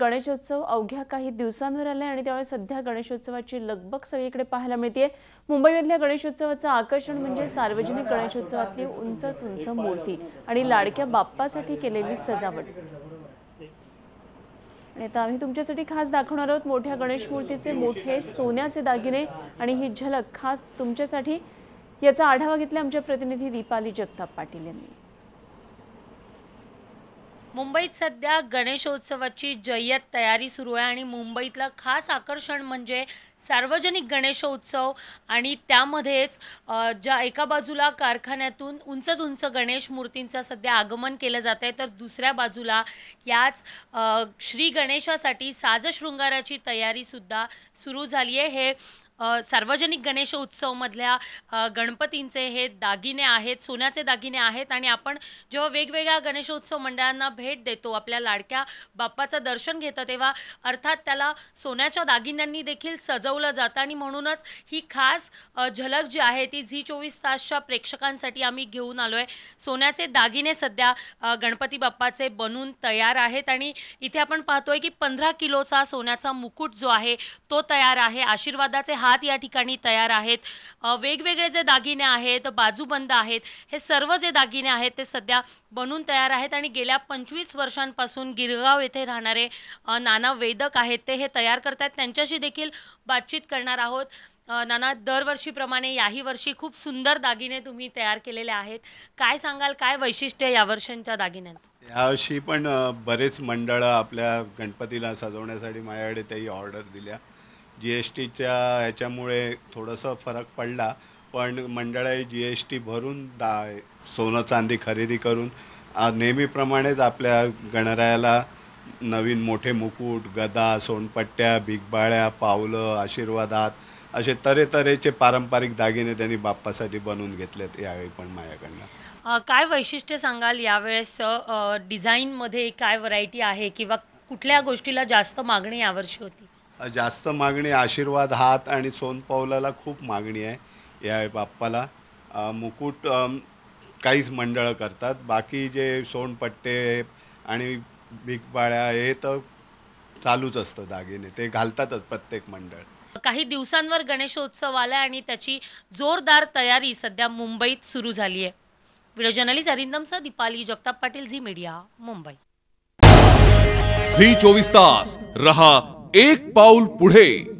गणेशोत्सव अवघ्या काही दिवसांवर आलाय आणि त्यामुळे सध्या गणेशोत्सवाची लगबग सगळीकडे पाहायला मिळते मुंबईमधल्या गणेशोत्सवाचं आकर्षण म्हणजे सार्वजनिक गणेशोत्सवातली उंचच उंच मूर्ती आणि लाडक्या बाप्पासाठी केलेली सजावट आणि आता आम्ही तुमच्यासाठी खास दाखवणार आहोत मोठ्या गणेश मूर्तीचे मोठे सोन्याचे दागिने आणि ही झलक खास तुमच्यासाठी याचा आढावा घेतला आमच्या प्रतिनिधी दीपाली जगताप पाटील यांनी मुंबईत सध्या गणेशोत्सवाची जय्यत तयारी सुरू आहे आणि मुंबईतलं खास आकर्षण म्हणजे सार्वजनिक गणेशोत्सव आणि त्यामध्येच ज्या एका बाजूला कारखान्यातून उंचच उंच गणेश मूर्तींचं सध्या आगमन केलं जात आहे तर दुसऱ्या बाजूला याच श्री गणेशासाठी साजशृंगाराची तयारीसुद्धा सुरू झाली आहे हे सार्वजनिक गणेशोत्सवमधल्या गणपतींचे हे दागिने आहेत सोन्याचे दागिने आहेत आणि आपण जेव्हा वेगवेगळ्या गणेशोत्सव मंडळांना भेट देतो आपल्या लाडक्या बाप्पाचं दर्शन घेतं तेव्हा अर्थात त्याला सोन्याच्या दागिन्यांनी देखील सजवलं जातं आणि म्हणूनच ही खास झलक जी आहे ती झी चोवीस तासच्या प्रेक्षकांसाठी आम्ही घेऊन आलो आहे सोन्याचे दागिने सध्या गणपती बाप्पाचे बनून तयार आहेत आणि इथे आपण पाहतोय की पंधरा किलोचा सोन्याचा मुकुट जो आहे तो तयार आहे आशीर्वादाचे हात या ठिकाणी तयार आहेत वेगवेगळे जे दागिने आहेत बाजूबंद आहेत हे सर्व जे दागिने आहेत ते सध्या बनून तयार आहेत आणि गेल्या पंचवीस वर्षांपासून गिरगाव येथे राहणारे नाना वेदक आहेत ते हे तयार करतात त्यांच्याशी देखील बातचीत करणार आहोत नाना दरवर्षीप्रमाणे याही वर्षी खूप सुंदर दागिने तुम्ही तयार केलेले आहेत काय सांगाल काय वैशिष्ट्य या वर्षांच्या दागिन्यांचं यावर्षी पण बरेच मंडळं आपल्या गणपतीला सजवण्यासाठी माझ्याकडे त्याही ऑर्डर दिल्या जी एस टीच्या ह्याच्यामुळे थोडंसं फरक पडला पण मंडळाही जी एस टी भरून दा सोनं चांदी खरेदी करून नेहमीप्रमाणेच आपल्या गणरायाला नवीन मोठे मुकुट गदा सोनपट्ट्या बिगबाळ्या पावलं आशीर्वादात असे तऱ्हेचे पारंपरिक दागिने त्यांनी बाप्पासाठी बनवून घेतलेत यावेळी पण माझ्याकडनं काय वैशिष्ट्य सांगाल यावेळेस डिझाईनमध्ये काय व्हरायटी आहे किंवा कुठल्या गोष्टीला जास्त मागणी यावर्षी होती जास्त मागणी आशीर्वाद हात आणि सोनपावलाला खूप मागणी आहे या बाप्पाला मुकुट काहीच मंडळं करतात बाकी जे सोनपट्टे आणि बिगबाळ्या हे तर चालूच असतं दागिने ते घालतातच प्रत्येक मंडळ काही दिवसांवर गणेशोत्सव आला आणि त्याची जोरदार तयारी सध्या मुंबईत सुरू झाली आहे video journalist sir Deepali Jagtap Patil Zee media Mumbai Zee चोवीस तास रहा एक पाऊल पुढे